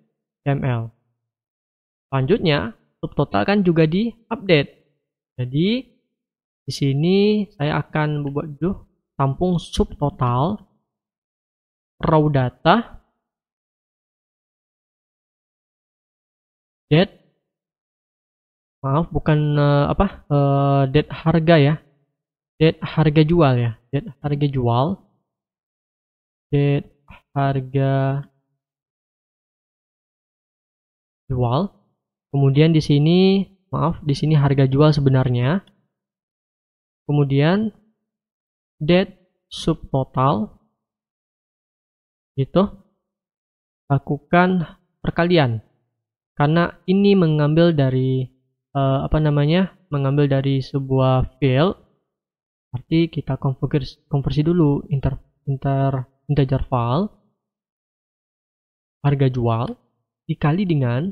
ml. Selanjutnya, subtotal kan juga di-update. Jadi, di sini saya akan membuat dulu tampung subtotal raw data dead maaf bukan uh, apa uh, eh, dead harga ya dead harga jual ya dead harga jual dead harga jual. Kemudian di sini, maaf, di sini harga jual sebenarnya. Kemudian debt subtotal itu lakukan perkalian karena ini mengambil dari eh, apa namanya mengambil dari sebuah field arti kita konversi, konversi dulu inter inter integer file harga jual dikali dengan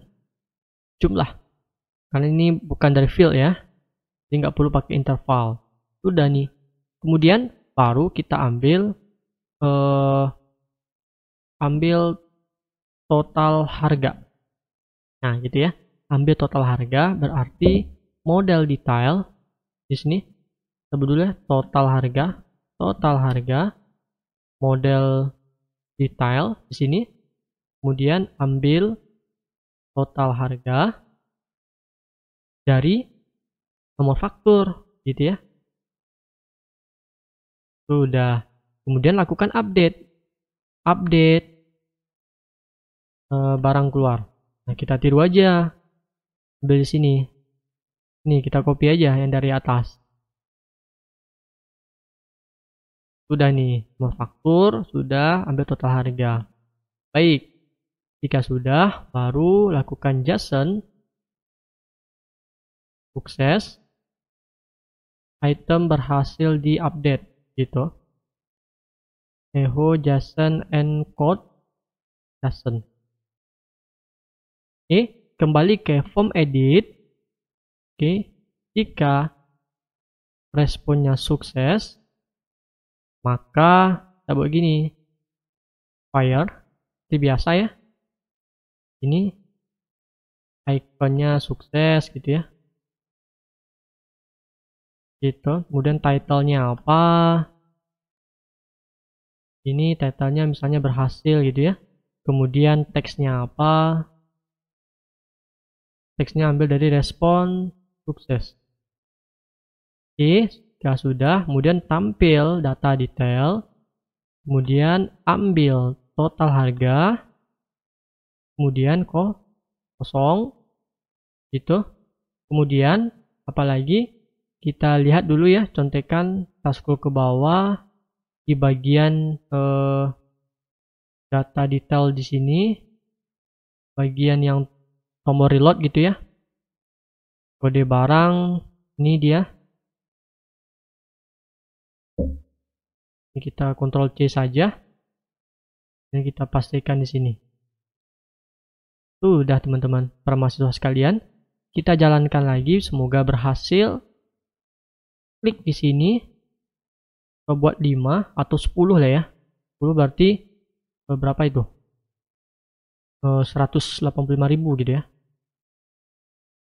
jumlah. Karena ini bukan dari field ya. Jadi nggak perlu pakai interval. Sudah nih. Kemudian baru kita ambil eh, ambil total harga. Nah, gitu ya. Ambil total harga berarti model detail di sini sebetulnya total harga, total harga model detail di sini. Kemudian ambil total harga dari nomor faktur gitu ya sudah kemudian lakukan update update e, barang keluar nah kita tiru aja ambil sini nih kita copy aja yang dari atas sudah nih nomor faktur sudah ambil total harga baik jika sudah, baru lakukan JSON sukses item berhasil diupdate gitu. Eho JSON encode JSON. Oke, kembali ke form edit. Oke, jika responnya sukses, maka kita buat gini. Fire, seperti biasa ya ini ikonnya sukses gitu ya gitu kemudian titlenya apa ini titlenya misalnya berhasil gitu ya kemudian teksnya apa teksnya ambil dari respon sukses oke jika sudah kemudian tampil data detail kemudian ambil total harga kemudian ko kosong gitu kemudian apalagi kita lihat dulu ya contekan taskul ke bawah di bagian eh, data detail di sini bagian yang tombol reload gitu ya kode barang ini dia ini kita kontrol C saja dan kita pastikan di sini Tuh, udah teman-teman, para mahasiswa sekalian, kita jalankan lagi, semoga berhasil. Klik di sini, kita buat 5 atau 10 lah ya. 10 berarti eh, berapa itu? 185 eh, ribu, gitu ya.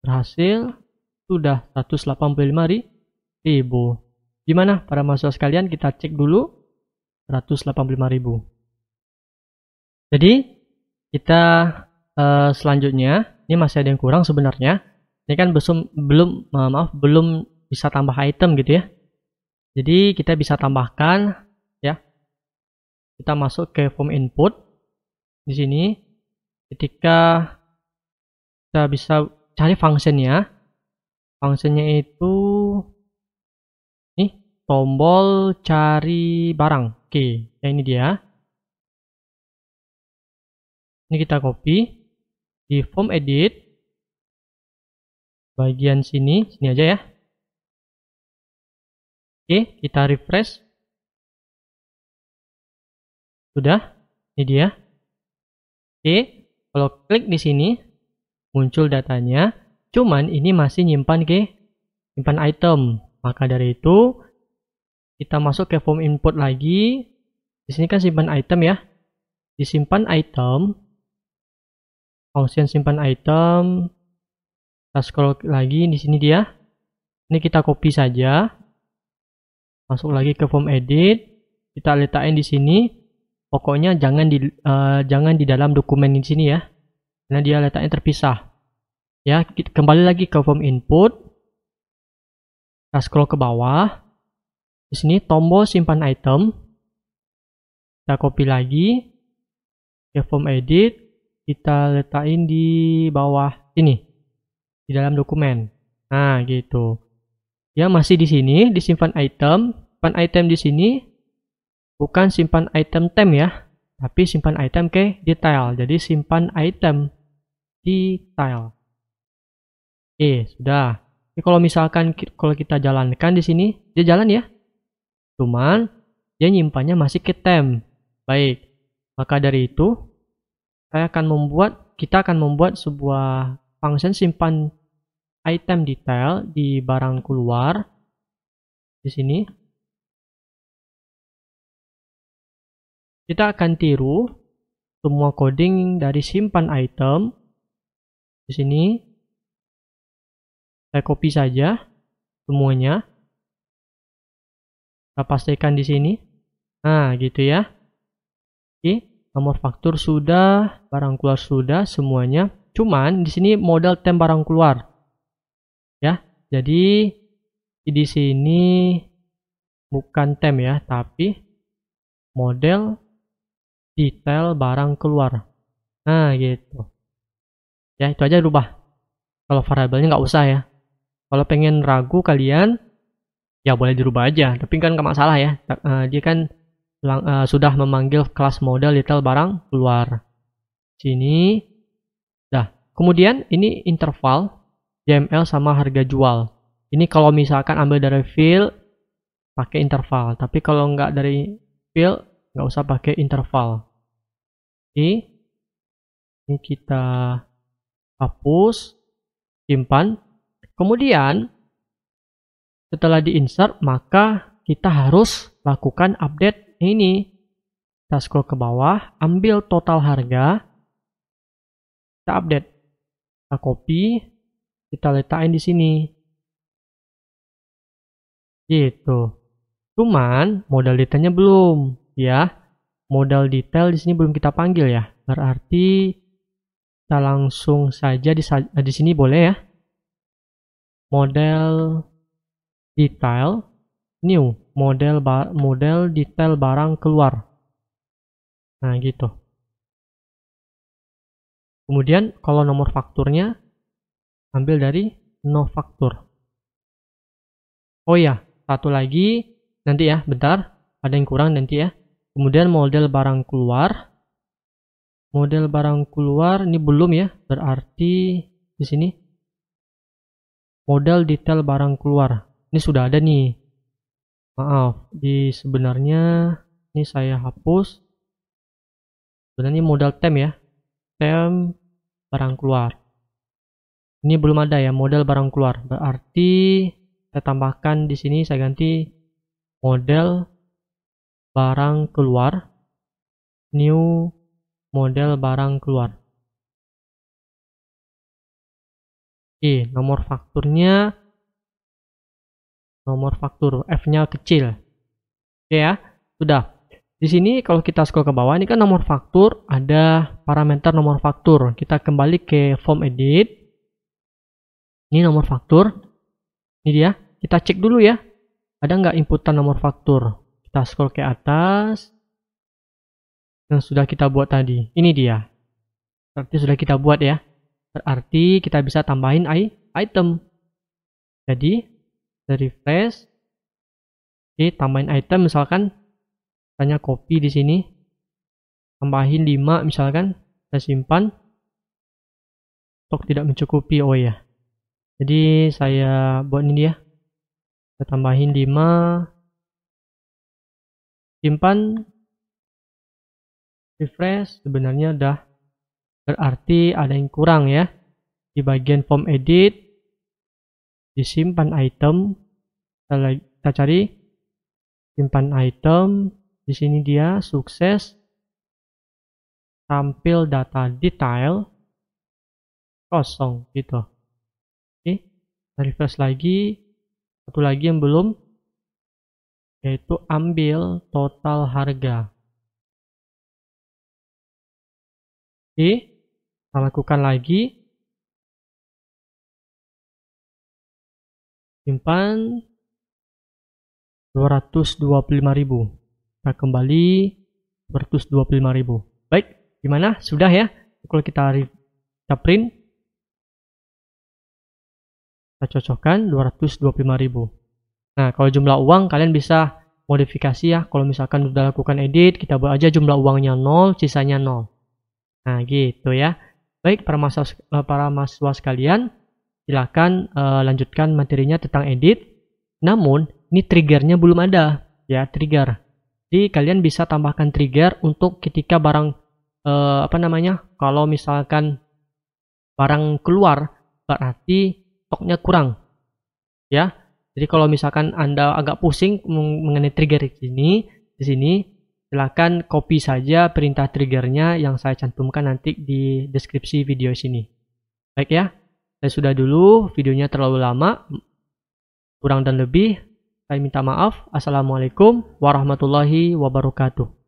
Berhasil, sudah 185.000. Gimana para mahasiswa sekalian, kita cek dulu 185 ribu. Jadi, kita Eh, selanjutnya ini masih ada yang kurang sebenarnya ini kan besum, belum eh, maaf belum bisa tambah item gitu ya jadi kita bisa tambahkan ya kita masuk ke form input di sini ketika kita bisa cari fungsinya fungsinya itu nih tombol cari barang oke ya ini dia ini kita copy di form edit bagian sini, sini aja ya. Oke, kita refresh. Sudah, ini dia. Oke, kalau klik di sini muncul datanya, cuman ini masih nyimpan ke simpan item. Maka dari itu kita masuk ke form input lagi. Di sini kan simpan item ya. Disimpan item, Function simpan item. Kita scroll lagi di sini dia. Ini kita copy saja. Masuk lagi ke form edit. Kita letakin di sini. Pokoknya jangan di uh, jangan di dalam dokumen di sini ya. Karena dia letaknya terpisah. Ya, kembali lagi ke form input. Kita scroll ke bawah. Di sini tombol simpan item. Kita copy lagi. Ke form edit kita letakin di bawah ini di dalam dokumen. Nah, gitu. Ya, masih di sini disimpan item. Simpan item di sini bukan simpan item tem ya, tapi simpan item ke detail. Jadi simpan item detail. Oke, sudah. kalau misalkan kalau kita jalankan di sini, dia jalan ya. Cuman dia nyimpannya masih ke tem. Baik. Maka dari itu saya akan membuat kita akan membuat sebuah function simpan item detail di barang keluar di sini kita akan tiru semua coding dari simpan item di sini saya copy saja semuanya kita pastikan di sini nah gitu ya oke nomor faktur sudah, barang keluar sudah semuanya. Cuman di sini modal tem barang keluar. Ya, jadi di sini bukan tem ya, tapi model detail barang keluar. Nah, gitu. Ya, itu aja rubah. Kalau variabelnya nggak usah ya. Kalau pengen ragu kalian, ya boleh dirubah aja. Tapi kan nggak masalah ya. Eh, dia kan lang, uh, sudah memanggil kelas model detail barang keluar. Sini. dah kemudian ini interval JML sama harga jual. Ini kalau misalkan ambil dari fill pakai interval, tapi kalau nggak dari fill nggak usah pakai interval. Oke. Ini kita hapus, simpan. Kemudian setelah di insert maka kita harus lakukan update ini. Kita scroll ke bawah, ambil total harga, kita update. Kita copy, kita letakin di sini. Gitu. Cuman modal detailnya belum, ya. Modal detail di sini belum kita panggil ya. Berarti kita langsung saja di, di sini boleh ya. Model detail new model model detail barang keluar. Nah, gitu. Kemudian kalau nomor fakturnya ambil dari no faktur. Oh ya, satu lagi nanti ya, bentar, ada yang kurang nanti ya. Kemudian model barang keluar. Model barang keluar ini belum ya, berarti di sini model detail barang keluar. Ini sudah ada nih. Maaf, di sebenarnya ini saya hapus. Sebenarnya modal tem ya. Tem barang keluar. Ini belum ada ya modal barang keluar. Berarti saya tambahkan di sini saya ganti model barang keluar new model barang keluar. Oke, nomor fakturnya nomor faktur f-nya kecil oke ya sudah di sini kalau kita scroll ke bawah ini kan nomor faktur ada parameter nomor faktur. Kita kembali ke form edit. Ini nomor faktur. Ini dia. Kita cek dulu ya. Ada nggak inputan nomor faktur. Kita scroll ke atas. Yang sudah kita buat tadi. Ini dia. Berarti sudah kita buat ya. Berarti kita bisa tambahin item. Jadi refresh, refresh oke tambahin item misalkan tanya copy di sini tambahin 5 misalkan kita simpan stok tidak mencukupi oh ya jadi saya buat ini ya kita tambahin 5 simpan refresh sebenarnya udah berarti ada yang kurang ya di bagian form edit disimpan item kita, cari simpan item di sini dia sukses tampil data detail kosong gitu oke kita refresh lagi satu lagi yang belum yaitu ambil total harga oke kita lakukan lagi simpan 225.000 kita kembali 225.000 baik gimana sudah ya kalau kita kita print kita cocokkan 225.000 nah kalau jumlah uang kalian bisa modifikasi ya kalau misalkan sudah lakukan edit kita buat aja jumlah uangnya 0 sisanya 0 nah gitu ya baik para mahasiswa eh, sekalian silahkan uh, eh, lanjutkan materinya tentang edit. Namun, ini triggernya belum ada, ya trigger. Jadi kalian bisa tambahkan trigger untuk ketika barang uh, apa namanya, kalau misalkan barang keluar berarti stoknya kurang, ya. Jadi kalau misalkan anda agak pusing mengenai trigger di sini, di sini silahkan copy saja perintah triggernya yang saya cantumkan nanti di deskripsi video sini. Baik ya. Saya sudah dulu videonya terlalu lama, kurang dan lebih. Saya minta maaf. Assalamualaikum warahmatullahi wabarakatuh.